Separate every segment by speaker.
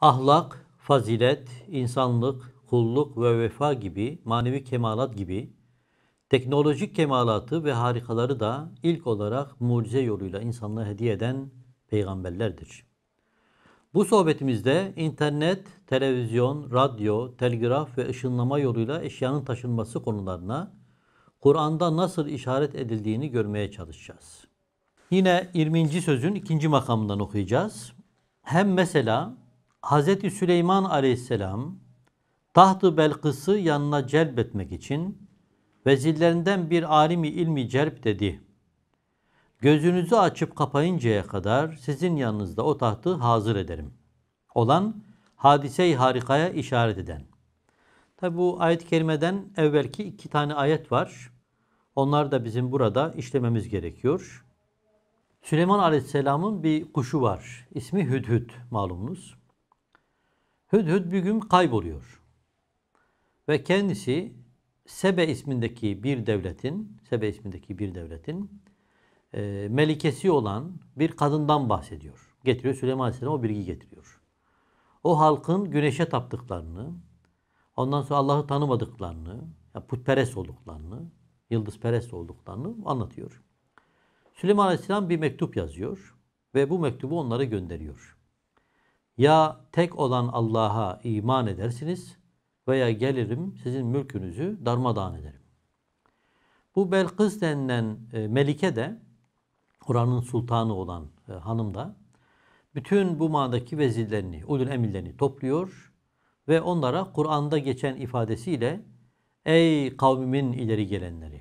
Speaker 1: Ahlak, fazilet, insanlık, kulluk ve vefa gibi manevi kemalat gibi teknolojik kemalatı ve harikaları da ilk olarak mucize yoluyla insanlığa hediye eden peygamberlerdir. Bu sohbetimizde internet, televizyon, radyo, telgraf ve ışınlama yoluyla eşyanın taşınması konularına Kur'an'da nasıl işaret edildiğini görmeye çalışacağız. Yine 20. sözün ikinci makamından okuyacağız. Hem mesela Hz. Süleyman aleyhisselam tahtı Belkıs'ı yanına celp etmek için vezirlerinden bir alimi ilmi celp dedi. Gözünüzü açıp kapayıncaya kadar sizin yanınızda o tahtı hazır ederim. Olan hadise-i harikaya işaret eden. Tabi bu ayet-i kerimeden evvelki iki tane ayet var. Onlar da bizim burada işlememiz gerekiyor. Süleyman Aleyhisselam'ın bir kuşu var. İsmi Hüdhüd malumunuz. Hüdhüd bir gün kayboluyor. Ve kendisi Sebe ismindeki bir devletin, Sebe ismindeki bir devletin e, melikesi olan bir kadından bahsediyor. Getiriyor Süleyman Aleyhisselam o bilgi getiriyor. O halkın güneşe taptıklarını, ondan sonra Allah'ı tanımadıklarını, yani putperest olduklarını, yıldızperest olduklarını anlatıyor. Süleyman Aleyhisselam bir mektup yazıyor ve bu mektubu onlara gönderiyor. Ya tek olan Allah'a iman edersiniz veya gelirim sizin mülkünüzü darmadağın ederim. Bu Belkıs denilen e, Melike de Kur'an'ın sultanı olan e, hanım da bütün bu mağdaki vezirlerini, ulul emirlerini topluyor ve onlara Kur'an'da geçen ifadesiyle Ey kavmimin ileri gelenleri!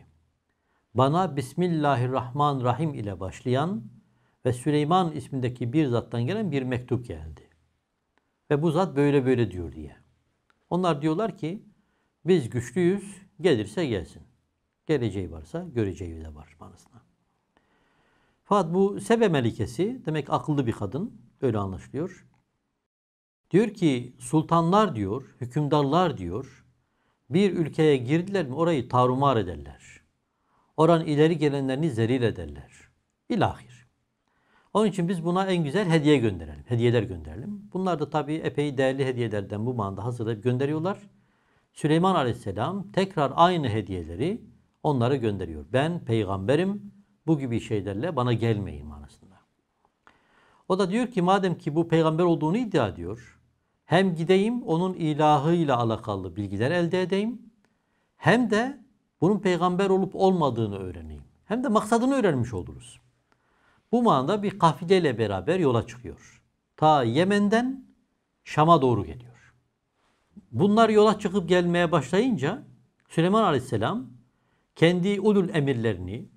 Speaker 1: Bana Bismillahirrahmanirrahim ile başlayan ve Süleyman ismindeki bir zattan gelen bir mektup geldi. Ve bu zat böyle böyle diyor diye. Onlar diyorlar ki biz güçlüyüz, gelirse gelsin. Geleceği varsa göreceği de var manasına. Fakat bu Sebe Melikesi, demek akıllı bir kadın, öyle anlaşılıyor. Diyor ki sultanlar diyor, hükümdarlar diyor, bir ülkeye girdiler mi orayı tarumar ederler. Oran ileri gelenlerini zelil ederler. İlahir. Onun için biz buna en güzel hediye gönderelim. Hediyeler gönderelim. Bunlar da tabii epey değerli hediyelerden bu manda hazırlayıp gönderiyorlar. Süleyman Aleyhisselam tekrar aynı hediyeleri onlara gönderiyor. Ben peygamberim bu gibi şeylerle bana gelmeyin manasında. O da diyor ki madem ki bu peygamber olduğunu iddia ediyor. Hem gideyim onun ilahıyla alakalı bilgiler elde edeyim. Hem de bunun peygamber olup olmadığını öğreneyim. Hem de maksadını öğrenmiş oluruz bu manada bir kafileyle beraber yola çıkıyor. Ta Yemen'den Şam'a doğru geliyor. Bunlar yola çıkıp gelmeye başlayınca Süleyman Aleyhisselam kendi ulul emirlerini,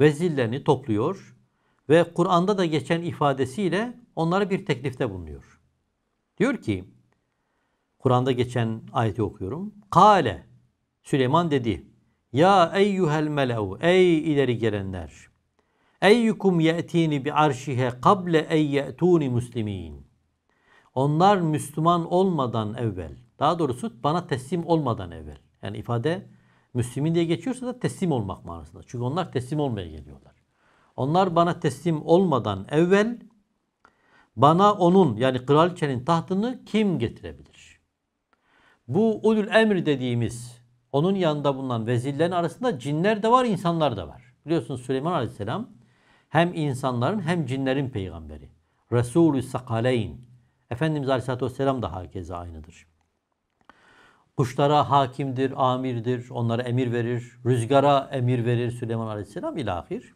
Speaker 1: vezirlerini topluyor ve Kur'an'da da geçen ifadesiyle onlara bir teklifte bulunuyor. Diyor ki, Kur'an'da geçen ayeti okuyorum. Kale, Süleyman dedi, Ya eyyuhel melev, ey ileri gelenler, Eyyukum ye'tini bi arşihe kable ey ye'tuni muslimin. Onlar Müslüman olmadan evvel, daha doğrusu bana teslim olmadan evvel. Yani ifade Müslümin diye geçiyorsa da teslim olmak manasında. Çünkü onlar teslim olmaya geliyorlar. Onlar bana teslim olmadan evvel bana onun yani kraliçenin tahtını kim getirebilir? Bu ulul emri dediğimiz onun yanında bulunan vezirlerin arasında cinler de var, insanlar da var. Biliyorsunuz Süleyman Aleyhisselam hem insanların hem cinlerin peygamberi. Resulü sakaleyn. Efendimiz Aleyhisselatü Vesselam da herkese aynıdır. Kuşlara hakimdir, amirdir, onlara emir verir. Rüzgara emir verir Süleyman Aleyhisselam ilahir.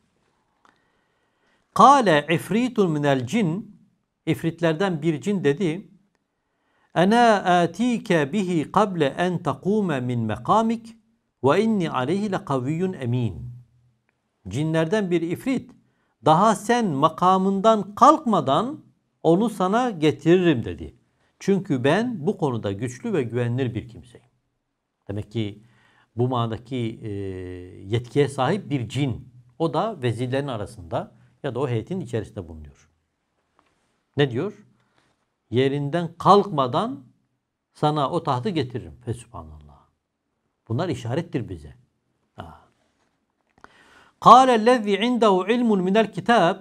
Speaker 1: Kale ifritun minel cin. ifritlerden bir cin dedi. Ana atike bihi kable en takume min mekamik ve inni aleyhi le kaviyyun emin. Cinlerden bir ifrit daha sen makamından kalkmadan onu sana getiririm dedi. Çünkü ben bu konuda güçlü ve güvenilir bir kimseyim. Demek ki bu manadaki e, yetkiye sahip bir cin. O da vezirlerin arasında ya da o heyetin içerisinde bulunuyor. Ne diyor? Yerinden kalkmadan sana o tahtı getiririm. Fesübhanallah. Bunlar işarettir bize. قال الذي عنده علم من الكتاب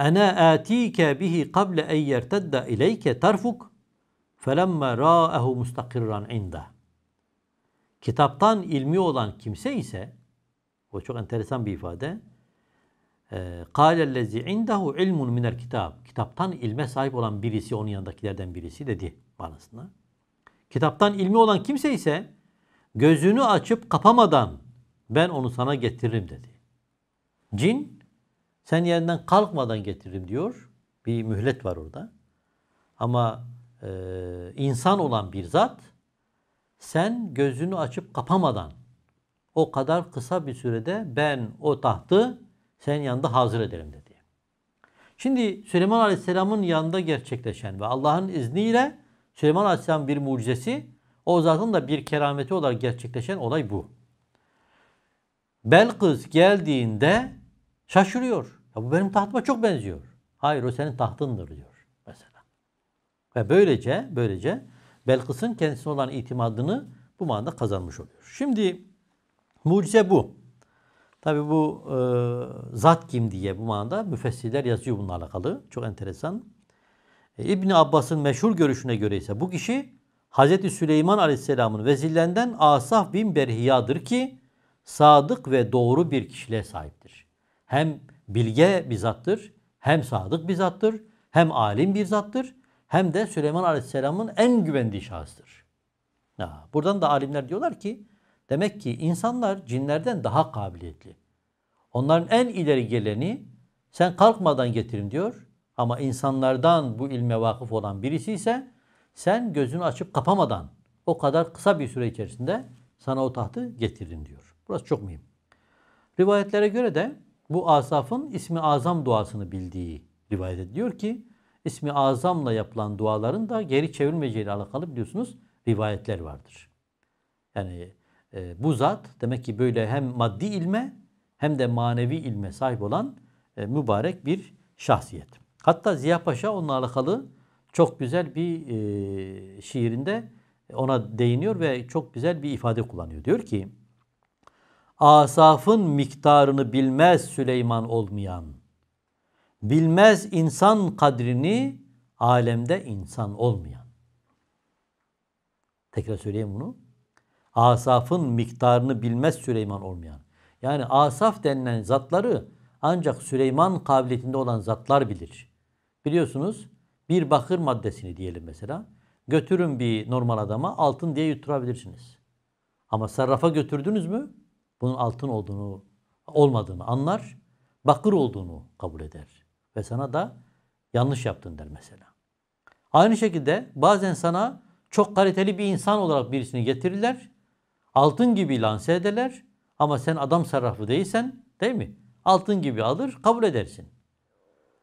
Speaker 1: أنا آتيك به قبل أن يرتد إليك tarfuk فَلَمَّا رَاءَهُ مُسْتَقِرًّا عِنْدَهُ Kitaptan ilmi olan kimse ise, o çok enteresan bir ifade, قَالَ الَّذِي عِنْدَهُ عِلْمٌ مِنَ kitap Kitaptan ilme sahip olan birisi, onun yanındakilerden birisi dedi manasına. Kitaptan ilmi olan kimse ise, gözünü açıp kapamadan ben onu sana getiririm dedi. Cin sen yerinden kalkmadan getiririm diyor. Bir mühlet var orada. Ama e, insan olan bir zat sen gözünü açıp kapamadan o kadar kısa bir sürede ben o tahtı senin yanında hazır ederim dedi. Şimdi Süleyman Aleyhisselam'ın yanında gerçekleşen ve Allah'ın izniyle Süleyman Aleyhisselam bir mucizesi o zatın da bir kerameti olarak gerçekleşen olay bu. Belkıs geldiğinde şaşırıyor. Ya bu benim tahtıma çok benziyor. Hayır o senin tahtındır diyor mesela. Ve böylece böylece Belkıs'ın kendisine olan itimadını bu manada kazanmış oluyor. Şimdi mucize bu. Tabi bu e, zat kim diye bu manada müfessirler yazıyor bununla alakalı. Çok enteresan. E, İbni Abbas'ın meşhur görüşüne göre ise bu kişi Hazreti Süleyman Aleyhisselam'ın vezillerinden Asaf bin Berhiya'dır ki sadık ve doğru bir kişiliğe sahiptir. Hem bilge bir zattır, hem sadık bir zattır, hem alim bir zattır, hem de Süleyman Aleyhisselam'ın en güvendiği şahıstır. Ya, buradan da alimler diyorlar ki, demek ki insanlar cinlerden daha kabiliyetli. Onların en ileri geleni sen kalkmadan getirin diyor. Ama insanlardan bu ilme vakıf olan birisi ise sen gözünü açıp kapamadan o kadar kısa bir süre içerisinde sana o tahtı getirin diyor. Burası çok mühim. Rivayetlere göre de bu asafın ismi azam duasını bildiği rivayet ediliyor ki ismi azamla yapılan duaların da geri çevrilmeyeceğiyle alakalı biliyorsunuz rivayetler vardır. Yani e, bu zat demek ki böyle hem maddi ilme hem de manevi ilme sahip olan e, mübarek bir şahsiyet. Hatta Ziya Paşa onunla alakalı çok güzel bir e, şiirinde ona değiniyor ve çok güzel bir ifade kullanıyor. Diyor ki asafın miktarını bilmez Süleyman olmayan. Bilmez insan kadrini alemde insan olmayan. Tekrar söyleyeyim bunu. Asafın miktarını bilmez Süleyman olmayan. Yani asaf denilen zatları ancak Süleyman kabiliyetinde olan zatlar bilir. Biliyorsunuz bir bakır maddesini diyelim mesela. Götürün bir normal adama altın diye yutturabilirsiniz. Ama sarrafa götürdünüz mü? bunun altın olduğunu, olmadığını anlar, bakır olduğunu kabul eder. Ve sana da yanlış yaptın der mesela. Aynı şekilde bazen sana çok kaliteli bir insan olarak birisini getirirler. Altın gibi lanse ederler. Ama sen adam sarrafı değilsen değil mi? Altın gibi alır kabul edersin.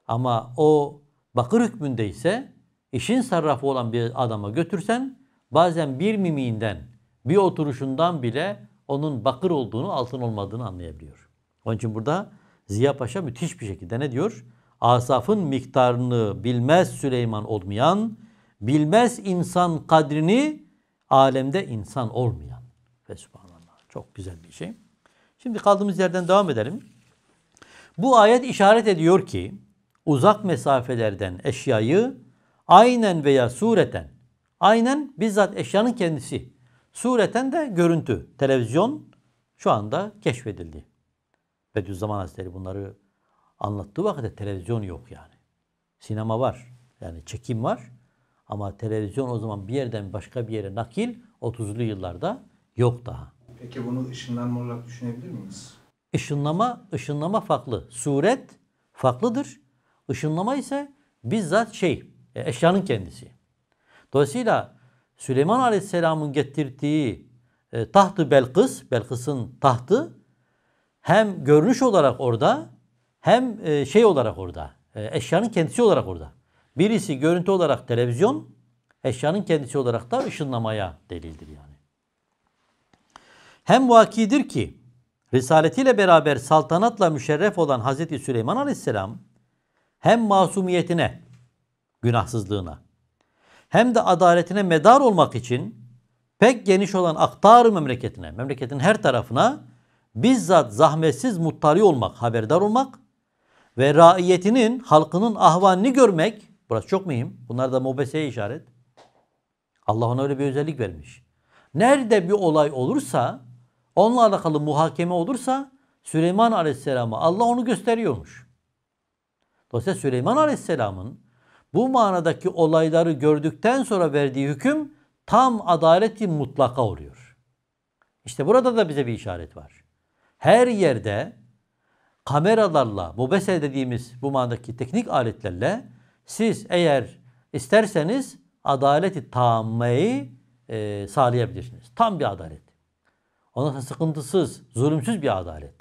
Speaker 1: Ama o bakır hükmündeyse işin sarrafı olan bir adama götürsen bazen bir mimiğinden bir oturuşundan bile onun bakır olduğunu, altın olmadığını anlayabiliyor. Onun için burada Ziya Paşa müthiş bir şekilde ne diyor? Asafın miktarını bilmez Süleyman olmayan, bilmez insan kadrini, alemde insan olmayan. Ve subhanallah çok güzel bir şey. Şimdi kaldığımız yerden devam edelim. Bu ayet işaret ediyor ki uzak mesafelerden eşyayı aynen veya sureten, aynen bizzat eşyanın kendisi Sureten de görüntü. Televizyon şu anda keşfedildi. Bediüzzaman Hazretleri bunları anlattığı vakitte televizyon yok yani. Sinema var. Yani çekim var. Ama televizyon o zaman bir yerden başka bir yere nakil 30'lu yıllarda yok daha. Peki bunu ışınlanma olarak düşünebilir miyiz? Işınlama, ışınlama farklı. Suret farklıdır. Işınlama ise bizzat şey, e, eşyanın kendisi. Dolayısıyla Süleyman Aleyhisselam'ın getirdiği e, tahtı Belkıs, Belkıs'ın tahtı hem görünüş olarak orada hem e, şey olarak orada, e, eşyanın kendisi olarak orada. Birisi görüntü olarak televizyon, eşyanın kendisi olarak da ışınlamaya delildir yani. Hem vakidir ki risaletiyle beraber saltanatla müşerref olan Hazreti Süleyman Aleyhisselam hem masumiyetine, günahsızlığına hem de adaletine medar olmak için pek geniş olan aktarı memleketine, memleketin her tarafına bizzat zahmetsiz muttali olmak, haberdar olmak ve raiyetinin, halkının ahvanını görmek, burası çok mühim, bunlar da mobeseye işaret. Allah ona öyle bir özellik vermiş. Nerede bir olay olursa, onunla alakalı muhakeme olursa Süleyman Aleyhisselam'a Allah onu gösteriyormuş. Dolayısıyla Süleyman Aleyhisselam'ın bu manadaki olayları gördükten sonra verdiği hüküm tam adaleti mutlaka oluyor. İşte burada da bize bir işaret var. Her yerde kameralarla, mobese dediğimiz bu manadaki teknik aletlerle siz eğer isterseniz adaleti tammayı e, sağlayabilirsiniz. Tam bir adalet. Ondan sonra sıkıntısız, zulümsüz bir adalet.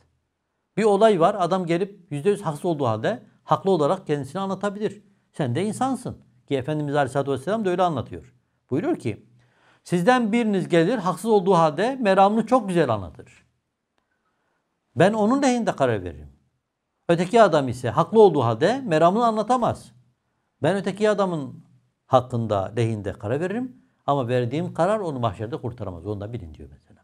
Speaker 1: Bir olay var, adam gelip %100 haksız olduğu halde haklı olarak kendisini anlatabilir. Sen de insansın. Ki Efendimiz Aleyhisselatü Vesselam da öyle anlatıyor. Buyuruyor ki sizden biriniz gelir haksız olduğu halde meramını çok güzel anlatır. Ben onun lehinde karar veririm. Öteki adam ise haklı olduğu halde meramını anlatamaz. Ben öteki adamın hakkında lehinde karar veririm. Ama verdiğim karar onu mahşerde kurtaramaz. Onu da bilin diyor mesela.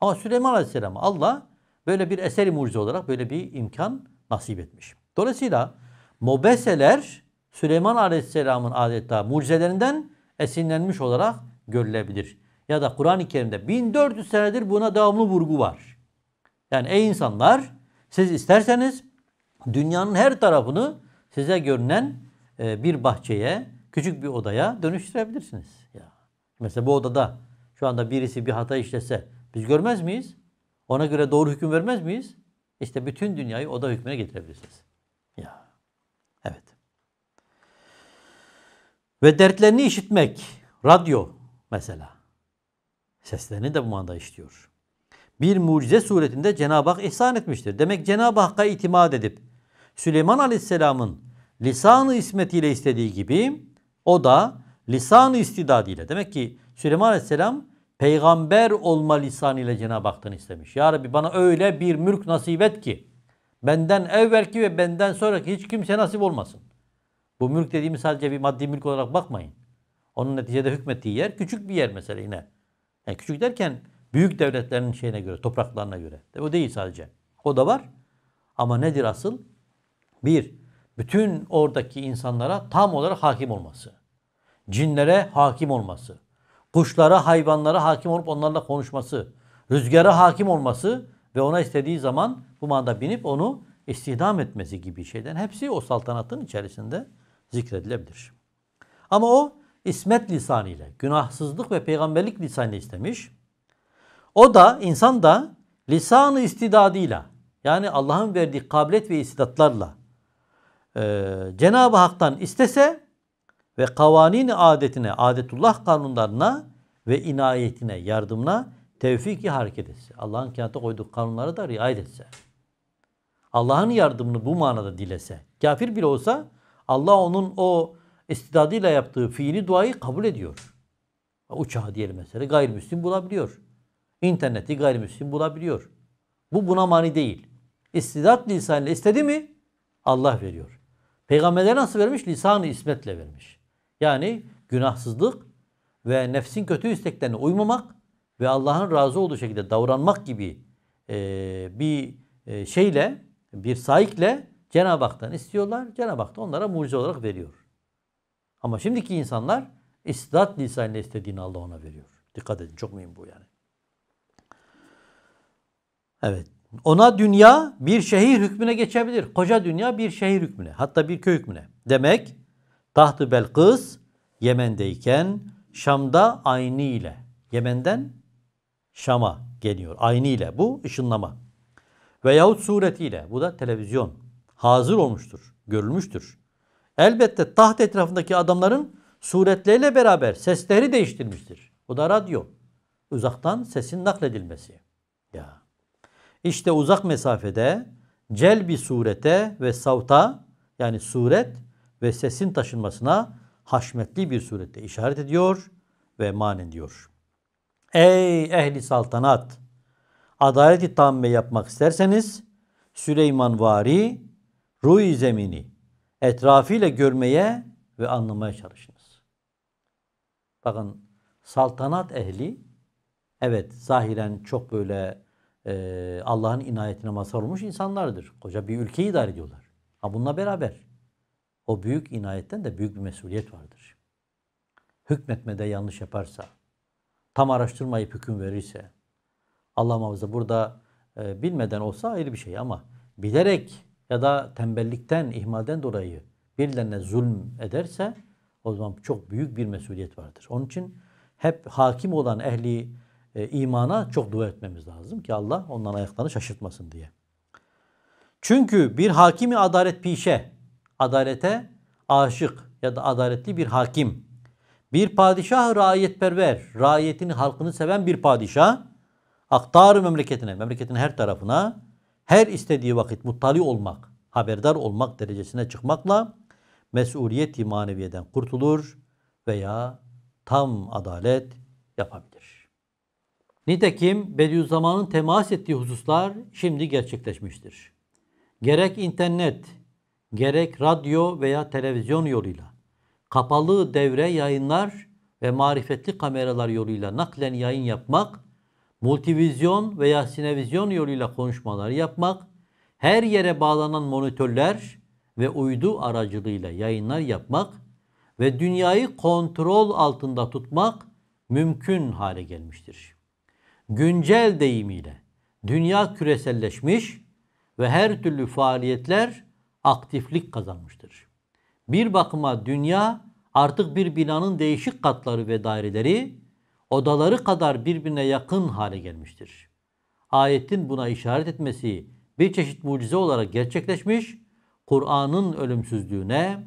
Speaker 1: Ama Süleyman Aleyhisselam Allah böyle bir eseri mucize olarak böyle bir imkan nasip etmiş. Dolayısıyla mobeseler Süleyman Aleyhisselam'ın adeta mucizelerinden esinlenmiş olarak görülebilir. Ya da Kur'an-ı Kerim'de 1400 senedir buna devamlı vurgu var. Yani ey insanlar siz isterseniz dünyanın her tarafını size görünen e, bir bahçeye, küçük bir odaya dönüştürebilirsiniz. Ya. Mesela bu odada şu anda birisi bir hata işlese biz görmez miyiz? Ona göre doğru hüküm vermez miyiz? İşte bütün dünyayı oda hükmüne getirebilirsiniz. Ya. Ve dertlerini işitmek. Radyo mesela. Seslerini de bu manada işliyor. Bir mucize suretinde Cenab-ı Hak ihsan etmiştir. Demek Cenab-ı Hakk'a itimat edip Süleyman Aleyhisselam'ın lisanı ismetiyle istediği gibi o da lisanı istidadıyla. Demek ki Süleyman Aleyhisselam peygamber olma lisanıyla Cenab-ı Hak'tan istemiş. Ya Rabbi bana öyle bir mülk nasip et ki benden evvelki ve benden sonraki hiç kimse nasip olmasın. Bu mülk dediğimiz sadece bir maddi mülk olarak bakmayın. Onun neticede hükmettiği yer küçük bir yer mesela yine. Yani küçük derken büyük devletlerin şeyine göre, topraklarına göre. O değil sadece. O da var. Ama nedir asıl? Bir, bütün oradaki insanlara tam olarak hakim olması. Cinlere hakim olması. Kuşlara, hayvanlara hakim olup onlarla konuşması. Rüzgara hakim olması ve ona istediği zaman bu manda binip onu istihdam etmesi gibi şeyden. Hepsi o saltanatın içerisinde zikredilebilir. Ama o ismet lisanıyla, günahsızlık ve peygamberlik lisanıyla istemiş. O da, insan da lisanı istidadıyla, yani Allah'ın verdiği kabiliyet ve istidatlarla e, Cenab-ı Hak'tan istese ve kavanin adetine, adetullah kanunlarına ve inayetine, yardımına tevfiki hareket etse. Allah'ın kağıtta koyduğu kanunlara da riayet etse. Allah'ın yardımını bu manada dilese. Kafir bile olsa Allah onun o istidadıyla yaptığı fiili duayı kabul ediyor. Uçağı diyelim mesela gayrimüslim bulabiliyor. İnterneti gayrimüslim bulabiliyor. Bu buna mani değil. İstidat lisanıyla istedi mi Allah veriyor. Peygamberlere nasıl vermiş? Lisanı ismetle vermiş. Yani günahsızlık ve nefsin kötü isteklerine uymamak ve Allah'ın razı olduğu şekilde davranmak gibi e, bir e, şeyle, bir saikle Cenab-ı Hak'tan istiyorlar. Cenab-ı Hak da onlara mucize olarak veriyor. Ama şimdiki insanlar istidat lisanıyla istediğini Allah ona veriyor. Dikkat edin çok mühim bu yani. Evet. Ona dünya bir şehir hükmüne geçebilir. Koca dünya bir şehir hükmüne. Hatta bir köy hükmüne. Demek tahtı Belkıs Yemen'deyken Şam'da aynı ile. Yemen'den Şam'a geliyor. Aynı ile. Bu ışınlama. Veyahut suretiyle. Bu da televizyon hazır olmuştur, görülmüştür. Elbette taht etrafındaki adamların suretleriyle beraber sesleri değiştirmiştir. Bu da radyo. Uzaktan sesin nakledilmesi. Ya. İşte uzak mesafede celbi surete ve savta yani suret ve sesin taşınmasına haşmetli bir surette işaret ediyor ve manen diyor. Ey ehli saltanat! Adaleti tamme yapmak isterseniz Süleyman Vari ruh zemini etrafıyla görmeye ve anlamaya çalışınız. Bakın saltanat ehli evet zahiren çok böyle e, Allah'ın inayetine mazhar olmuş insanlardır. Koca bir ülkeyi idare ediyorlar. Ha bununla beraber o büyük inayetten de büyük bir mesuliyet vardır. Hükmetmede yanlış yaparsa, tam araştırmayıp hüküm verirse, Allah muhafaza burada e, bilmeden olsa ayrı bir şey ama bilerek ya da tembellikten, ihmalden dolayı birilerine zulm ederse o zaman çok büyük bir mesuliyet vardır. Onun için hep hakim olan ehli e, imana çok dua etmemiz lazım ki Allah onların ayaklarını şaşırtmasın diye. Çünkü bir hakimi adalet pişe, adalete aşık ya da adaletli bir hakim, bir padişah raiyetperver, raiyetini halkını seven bir padişah aktar memleketine, memleketin her tarafına her istediği vakit muttali olmak, haberdar olmak derecesine çıkmakla mesuliyet-i maneviyeden kurtulur veya tam adalet yapabilir. Nitekim Bediüzzaman'ın temas ettiği hususlar şimdi gerçekleşmiştir. Gerek internet, gerek radyo veya televizyon yoluyla, kapalı devre yayınlar ve marifetli kameralar yoluyla naklen yayın yapmak multivizyon veya sinevizyon yoluyla konuşmalar yapmak, her yere bağlanan monitörler ve uydu aracılığıyla yayınlar yapmak ve dünyayı kontrol altında tutmak mümkün hale gelmiştir. Güncel deyimiyle dünya küreselleşmiş ve her türlü faaliyetler aktiflik kazanmıştır. Bir bakıma dünya artık bir binanın değişik katları ve daireleri odaları kadar birbirine yakın hale gelmiştir. Ayetin buna işaret etmesi bir çeşit mucize olarak gerçekleşmiş, Kur'an'ın ölümsüzlüğüne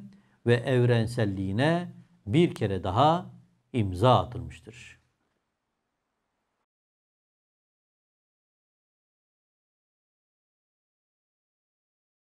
Speaker 1: ve evrenselliğine bir kere daha imza atılmıştır.